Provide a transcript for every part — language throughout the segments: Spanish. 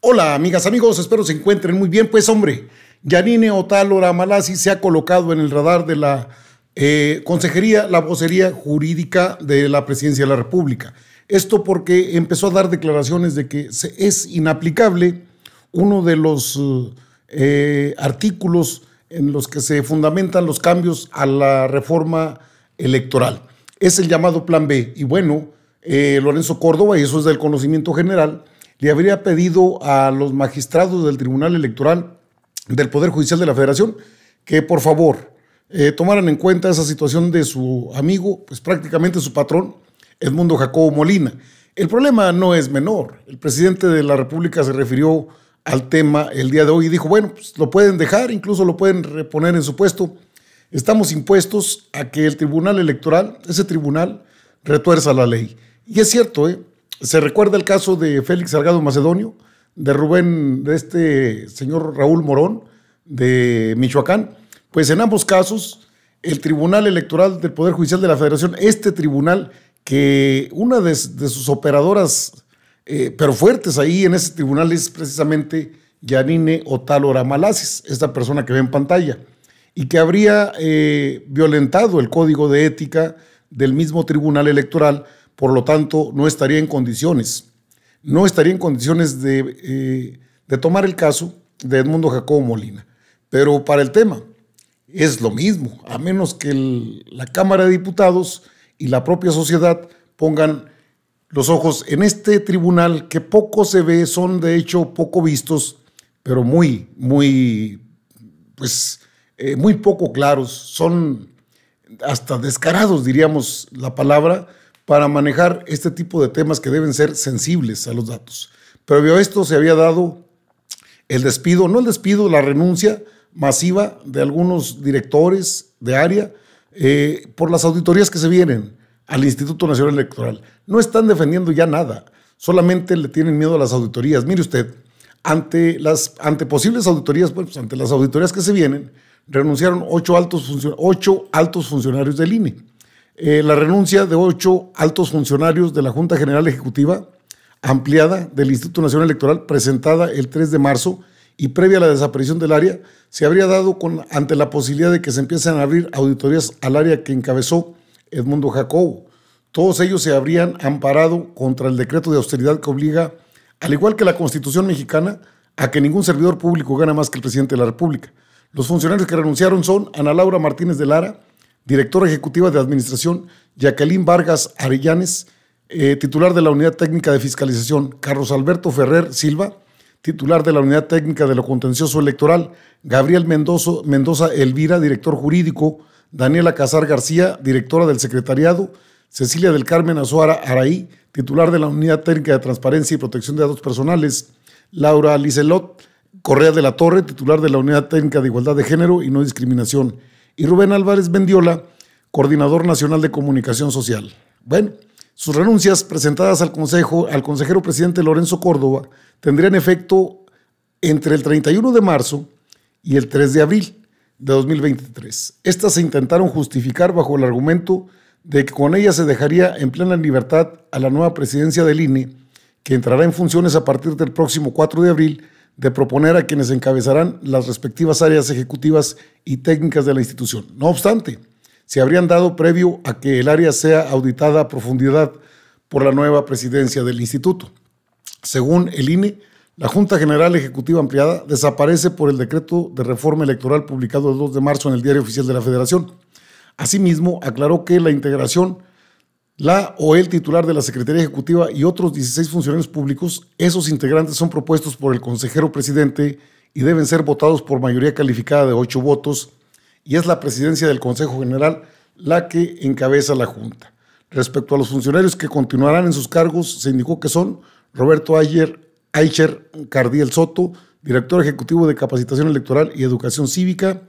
Hola, amigas, amigos, espero se encuentren muy bien. Pues, hombre, Yanine Otalora Malasi se ha colocado en el radar de la eh, Consejería, la vocería jurídica de la Presidencia de la República. Esto porque empezó a dar declaraciones de que es inaplicable uno de los eh, eh, artículos en los que se fundamentan los cambios a la reforma electoral. Es el llamado Plan B. Y bueno, Lorenzo Córdoba, y eso es del conocimiento general, le habría pedido a los magistrados del Tribunal Electoral del Poder Judicial de la Federación que por favor eh, tomaran en cuenta esa situación de su amigo, pues prácticamente su patrón, Edmundo Jacobo Molina. El problema no es menor. El presidente de la República se refirió al tema el día de hoy y dijo, bueno, pues lo pueden dejar, incluso lo pueden reponer en su puesto. Estamos impuestos a que el Tribunal Electoral, ese tribunal, retuerza la ley. Y es cierto, ¿eh? Se recuerda el caso de Félix Salgado Macedonio, de Rubén, de este señor Raúl Morón, de Michoacán. Pues en ambos casos, el Tribunal Electoral del Poder Judicial de la Federación, este tribunal que una de, sus operadoras, eh, pero fuertes ahí en ese tribunal, es precisamente Yanine Otalora Malasis, esta persona que ve en pantalla, y que habría eh, violentado el código de ética del mismo Tribunal Electoral por lo tanto no estaría en condiciones, no estaría en condiciones eh, de, tomar el caso de Edmundo Jacobo Molina. Pero para el tema es lo mismo, a menos que la Cámara de Diputados y la propia sociedad pongan los ojos en este tribunal que poco se ve, son de hecho poco vistos, pero muy, muy, pues, eh, muy poco claros, son hasta descarados, diríamos la palabra, para manejar este tipo de temas que deben ser sensibles a los datos. Pero a esto se había dado el despido, no el despido, la renuncia masiva de algunos directores de área eh, por las auditorías que se vienen al Instituto Nacional Electoral. No están defendiendo ya nada, solamente le tienen miedo a las auditorías. Mire usted, ante, las, ante posibles auditorías, pues, ante las auditorías que se vienen, renunciaron ocho altos, ocho altos funcionarios del INE eh, la renuncia de ocho altos funcionarios de la Junta General Ejecutiva ampliada del Instituto Nacional Electoral presentada el 3 de marzo y previa a la desaparición del área, se habría dado con, ante la posibilidad de que se empiecen a abrir auditorías al área que encabezó Edmundo Jacobo. Todos ellos se habrían amparado contra el decreto de austeridad que obliga, al igual que la Constitución mexicana, a que ningún servidor público gana más que el presidente de la República. Los funcionarios que renunciaron son Ana Laura Martínez de Lara, directora ejecutiva de Administración, Jacqueline Vargas Arellanes, eh, titular de la Unidad Técnica de Fiscalización, Carlos Alberto Ferrer Silva, titular de la Unidad Técnica de lo Contencioso Electoral, Gabriel Mendoza Mendoza Elvira, director jurídico, Daniela Casar García, directora del secretariado, Cecilia del Carmen Azuara Araí, titular de la Unidad Técnica de Transparencia y Protección de Datos Personales, Laura Licelot Correa de la Torre, titular de la Unidad Técnica de Igualdad de Género y No Discriminación, y Rubén Álvarez Mendiola, coordinador nacional de comunicación social. Bueno, sus renuncias presentadas al Consejo, al consejero presidente Lorenzo Córdoba, tendrían efecto entre el 31 de marzo y el 3 de abril de 2023. Estas se intentaron justificar bajo el argumento de que con ellas se dejaría en plena libertad a la nueva presidencia del INE, que entrará en funciones a partir del próximo 4 de abril de proponer a quienes encabezarán las respectivas áreas ejecutivas y técnicas de la institución. No obstante, se habrían dado previo a que el área sea auditada a profundidad por la nueva presidencia del instituto. Según el INE, la Junta General Ejecutiva Ampliada desaparece por el decreto de reforma electoral publicado el 2 de marzo en el Diario Oficial de la Federación. Asimismo, aclaró que la integración la o el titular de la Secretaría Ejecutiva y otros 16 funcionarios públicos, esos integrantes son propuestos por el consejero presidente y deben ser votados por mayoría calificada de 8 votos y es la presidencia del Consejo General la que encabeza la Junta. Respecto a los funcionarios que continuarán en sus cargos, se indicó que son Roberto Ayer, Aicher Cardiel Soto, director ejecutivo de Capacitación Electoral y Educación Cívica,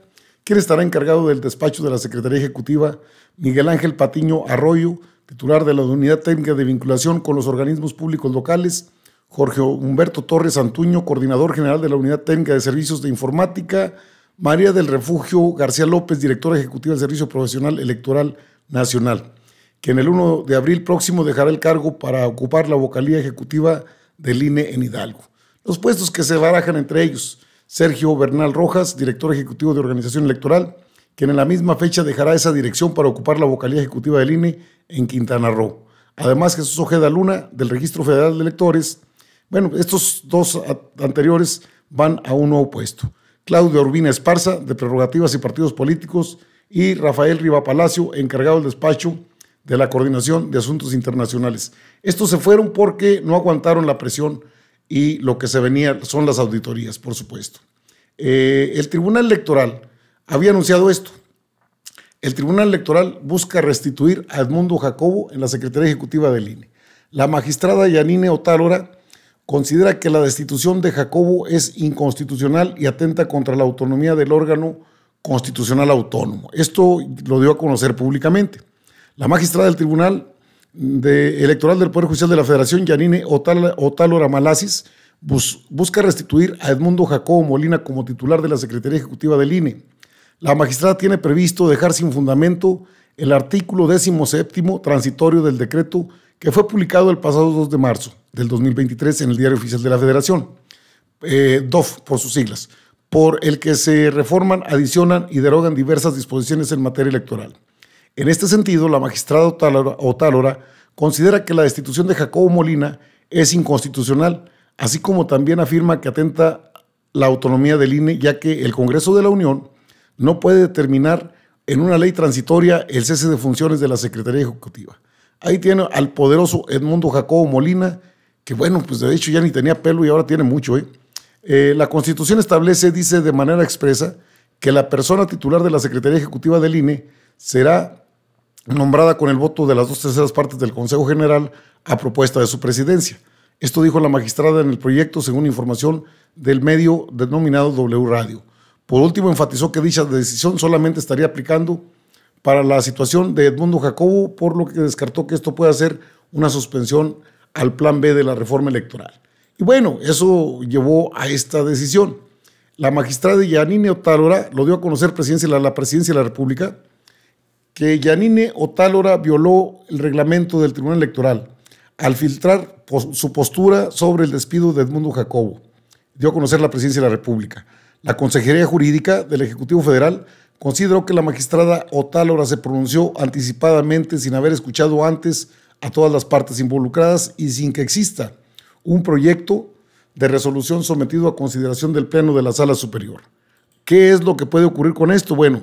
quien estará encargado del despacho de la Secretaría Ejecutiva, Miguel Ángel Patiño Arroyo, titular de la Unidad Técnica de Vinculación con los Organismos Públicos Locales, Jorge Humberto Torres Antuño, coordinador general de la Unidad Técnica de Servicios de Informática, María del Refugio García López, directora ejecutiva del Servicio Profesional Electoral Nacional, que en el 1 de abril próximo dejará el cargo para ocupar la vocalía ejecutiva del INE en Hidalgo. Los puestos que se barajan entre ellos, Sergio Bernal Rojas, director ejecutivo de Organización Electoral, quien en la misma fecha dejará esa dirección para ocupar la vocalía ejecutiva del INE en Quintana Roo. Además, Jesús Ojeda Luna, del Registro Federal de Electores. Bueno, estos dos anteriores van a un nuevo puesto. Claudio Urbina Esparza, de Prerrogativas y Partidos Políticos, y Rafael Riva Palacio, encargado del despacho de la Coordinación de Asuntos Internacionales. Estos se fueron porque no aguantaron la presión y lo que se venía son las auditorías, por supuesto. Eh, el Tribunal Electoral había anunciado esto. El Tribunal Electoral busca restituir a Edmundo Jacobo en la Secretaría Ejecutiva del INE. La magistrada Yanine Otalora considera que la destitución de Jacobo es inconstitucional y atenta contra la autonomía del órgano constitucional autónomo. Esto lo dio a conocer públicamente. La magistrada del Tribunal Electoral del Poder Judicial de la Federación, Yanine Otalora Malasis, busca restituir a Edmundo Jacobo Molina como titular de la Secretaría Ejecutiva del INE. La magistrada tiene previsto dejar sin fundamento el artículo 17 transitorio del decreto que fue publicado el pasado 2 de marzo del 2023 en el Diario Oficial de la Federación, eh, DOF por sus siglas, por el que se reforman, adicionan y derogan diversas disposiciones en materia electoral. En este sentido, la magistrada Otálora, Otálora considera que la destitución de Jacobo Molina es inconstitucional, así como también afirma que atenta la autonomía del INE, ya que el Congreso de la Unión no puede determinar en una ley transitoria el cese de funciones de la Secretaría Ejecutiva. Ahí tiene al poderoso Edmundo Jacobo Molina, que bueno, pues de hecho ya ni tenía pelo y ahora tiene mucho. ¿eh? Eh, la Constitución establece, dice de manera expresa, que la persona titular de la Secretaría Ejecutiva del INE será nombrada con el voto de las dos terceras partes del Consejo General a propuesta de su presidencia. Esto dijo la magistrada en el proyecto según información del medio denominado W Radio. Por último, enfatizó que dicha decisión solamente estaría aplicando para la situación de Edmundo Jacobo, por lo que descartó que esto pueda ser una suspensión al plan B de la reforma electoral. Y bueno, eso llevó a esta decisión. La magistrada Yanine Otálora lo dio a conocer a la presidencia de la República, que Yanine Otálora violó el reglamento del Tribunal Electoral al filtrar su postura sobre el despido de Edmundo Jacobo. Dio a conocer la presidencia de la República. La Consejería Jurídica del Ejecutivo Federal consideró que la magistrada Otálora se pronunció anticipadamente sin haber escuchado antes a todas las partes involucradas y sin que exista un proyecto de resolución sometido a consideración del Pleno de la Sala Superior. ¿Qué es lo que puede ocurrir con esto? Bueno,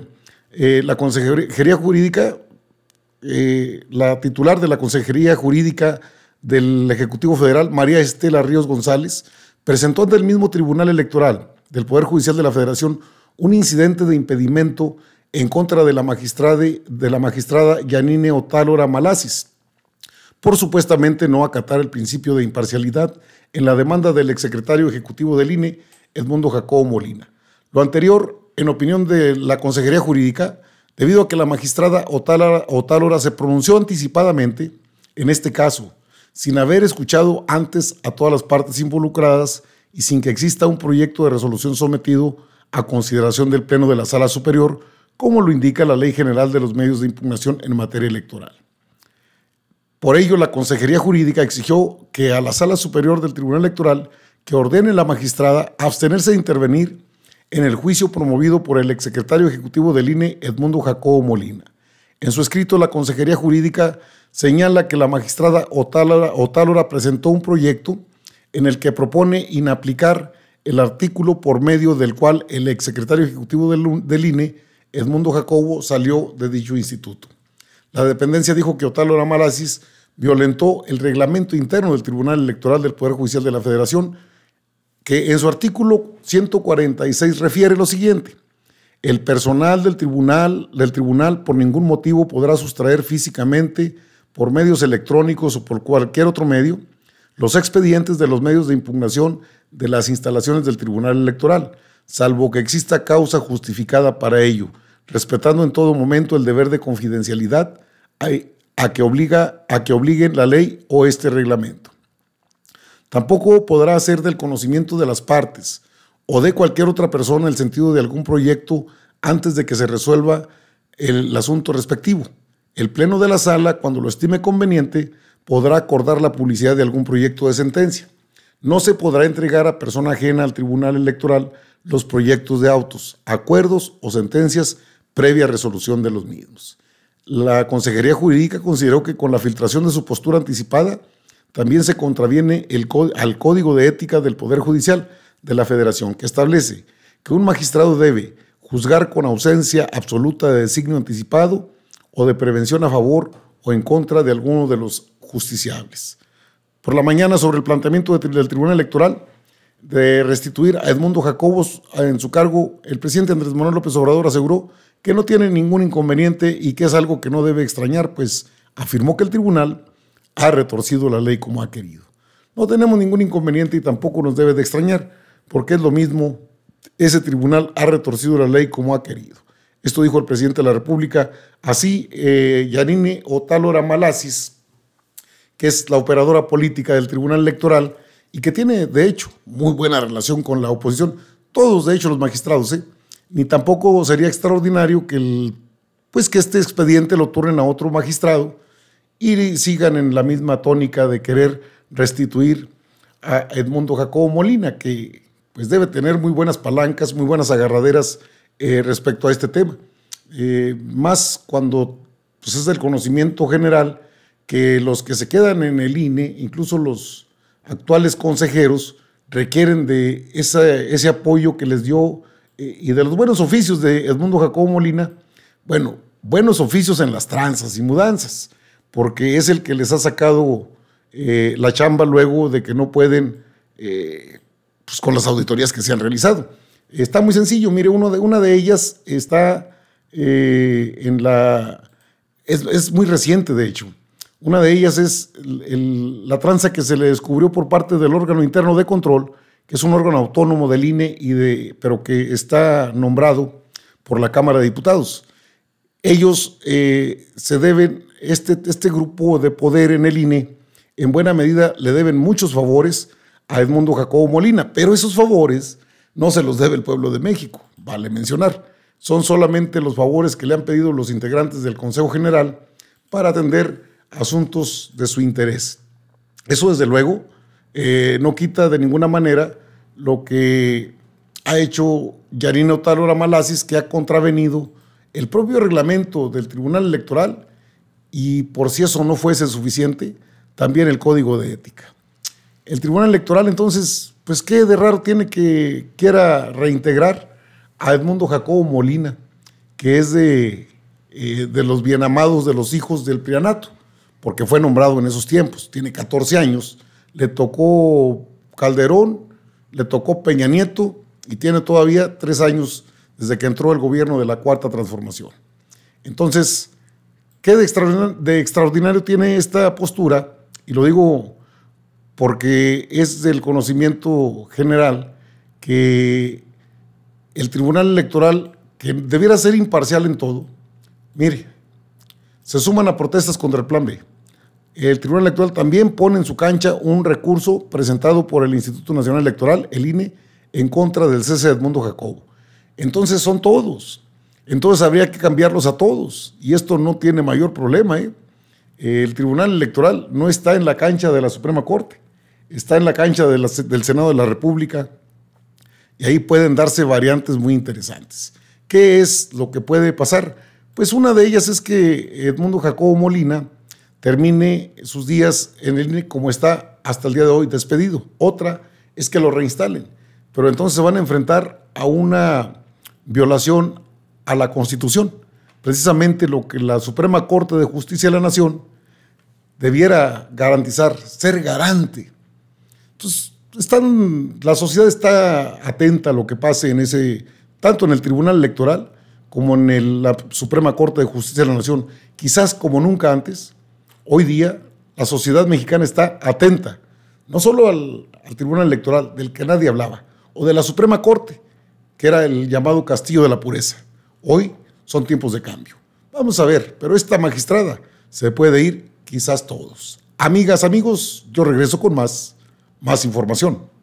eh, la Consejería Jurídica, eh, la titular de la Consejería Jurídica del Ejecutivo Federal, María Estela Ríos González, presentó ante el mismo Tribunal Electoral del Poder Judicial de la Federación un incidente de impedimento en contra de la magistrada, de la magistrada Yanine Otálora Malasis por supuestamente no acatar el principio de imparcialidad en la demanda del exsecretario ejecutivo del INE, Edmundo Jacobo Molina. Lo anterior, en opinión de la Consejería Jurídica, debido a que la magistrada Otálora se pronunció anticipadamente en este caso, sin haber escuchado antes a todas las partes involucradas y sin que exista un proyecto de resolución sometido a consideración del Pleno de la Sala Superior, como lo indica la Ley General de los Medios de Impugnación en materia electoral. Por ello, la Consejería Jurídica exigió que a la Sala Superior del Tribunal Electoral que ordene la magistrada abstenerse de intervenir en el juicio promovido por el exsecretario ejecutivo del INE, Edmundo Jacobo Molina. En su escrito, la Consejería Jurídica señala que la magistrada Otálora presentó un proyecto en el que propone inaplicar el artículo por medio del cual el exsecretario ejecutivo del, INE, Edmundo Jacobo, salió de dicho instituto. La dependencia dijo que Otalo Ramalazis violentó el reglamento interno del Tribunal Electoral del Poder Judicial de la Federación, que en su artículo 146 refiere lo siguiente. El personal del tribunal, del tribunal por ningún motivo podrá sustraer físicamente, por medios electrónicos o por cualquier otro medio, los expedientes de los medios de impugnación de las instalaciones del Tribunal Electoral, salvo que exista causa justificada para ello, respetando en todo momento el deber de confidencialidad a, que, obliga, a que obliguen la ley o este reglamento. Tampoco podrá hacer del conocimiento de las partes o de cualquier otra persona el sentido de algún proyecto antes de que se resuelva el asunto respectivo. El Pleno de la Sala, cuando lo estime conveniente, podrá acordar la publicidad de algún proyecto de sentencia. No se podrá entregar a persona ajena al Tribunal Electoral los proyectos de autos, acuerdos o sentencias previa resolución de los mismos. La Consejería Jurídica consideró que con la filtración de su postura anticipada, también se contraviene al Código de Ética del Poder Judicial de la Federación, que establece que un magistrado debe juzgar con ausencia absoluta de designio anticipado o de prevención a favor o en contra de alguno de los justiciables. Por la mañana, sobre el planteamiento del Tribunal Electoral de restituir a Edmundo Jacobos ah, en su cargo, el presidente Andrés Manuel López Obrador aseguró que no tiene ningún inconveniente y que es algo que no debe extrañar, pues afirmó que el tribunal ha retorcido la ley como ha querido. No tenemos ningún inconveniente y tampoco nos debe de extrañar, porque es lo mismo, ese tribunal ha retorcido la ley como ha querido. Esto dijo el presidente de la República. Así, eh, Yanine Otálora Malasis, que es la operadora política del Tribunal Electoral y que tiene, de hecho, muy buena relación con la oposición, todos, de hecho, los magistrados, ¿eh? ni tampoco sería extraordinario que, el, pues, que este expediente lo turnen a otro magistrado y sigan en la misma tónica de querer restituir a Edmundo Jacobo Molina, que pues debe tener muy buenas palancas, muy buenas agarraderas eh, respecto a este tema. Eh, más cuando pues, es del conocimiento general que los que se quedan en el INE, incluso los actuales consejeros, requieren de ese apoyo que les dio eh, y de los buenos oficios de Edmundo Jacobo Molina, bueno, buenos oficios en las tranzas y mudanzas, porque es el que les ha sacado eh, la chamba luego de que no pueden eh, pues con las auditorías que se han realizado. Está muy sencillo, mire, uno de, una de ellas está en la... es muy reciente, de hecho. Una de ellas es la tranza que se le descubrió por parte del órgano interno de control, que es un órgano autónomo del INE, y de, pero que está nombrado por la Cámara de Diputados. Ellos eh, se deben, este, este grupo de poder en el INE, en buena medida le deben muchos favores a Edmundo Jacobo Molina, pero esos favores no se los debe el pueblo de México, vale mencionar. Son solamente los favores que le han pedido los integrantes del Consejo General para atender asuntos de su interés. Eso desde luego eh, no quita de ninguna manera lo que ha hecho Yarino Otálora Malasis, que ha contravenido el propio reglamento del Tribunal Electoral y por si eso no fuese suficiente, también el Código de Ética. El Tribunal Electoral entonces, pues qué de raro tiene que quiera reintegrar a Edmundo Jacobo Molina, que es de, eh, de los bienamados de los hijos del Prianato porque fue nombrado en esos tiempos, tiene 14 años, le tocó Calderón, le tocó Peña Nieto y tiene todavía tres años desde que entró el gobierno de la Cuarta Transformación. Entonces, ¿qué de extraordinario, de extraordinario tiene esta postura? Y lo digo porque es del conocimiento general que el Tribunal Electoral, que debiera ser imparcial en todo, mire, se suman a protestas contra el Plan B. El Tribunal Electoral también pone en su cancha un recurso presentado por el Instituto Nacional Electoral, el INE, en contra del cese de Edmundo Jacobo. Entonces son todos. Entonces habría que cambiarlos a todos. Y esto no tiene mayor problema. ¿eh? El Tribunal Electoral no está en la cancha de la Suprema Corte, está en la cancha del Senado de la República. Y ahí pueden darse variantes muy interesantes. ¿Qué es lo que puede pasar? Pues una de ellas es que Edmundo Jacobo Molina termine sus días en el INE como está hasta el día de hoy despedido. Otra es que lo reinstalen, pero entonces se van a enfrentar a una violación a la Constitución. Precisamente lo que la Suprema Corte de Justicia de la Nación debiera garantizar, ser garante. Entonces, la sociedad está atenta a lo que pase en ese, tanto en el Tribunal Electoral como en la Suprema Corte de Justicia de la Nación, quizás como nunca antes, hoy día la sociedad mexicana está atenta, no solo al, al Tribunal Electoral, del que nadie hablaba, o de la Suprema Corte, que era el llamado castillo de la pureza. Hoy son tiempos de cambio. Vamos a ver, pero esta magistrada se puede ir quizás todos. Amigas, amigos, yo regreso con más, más información.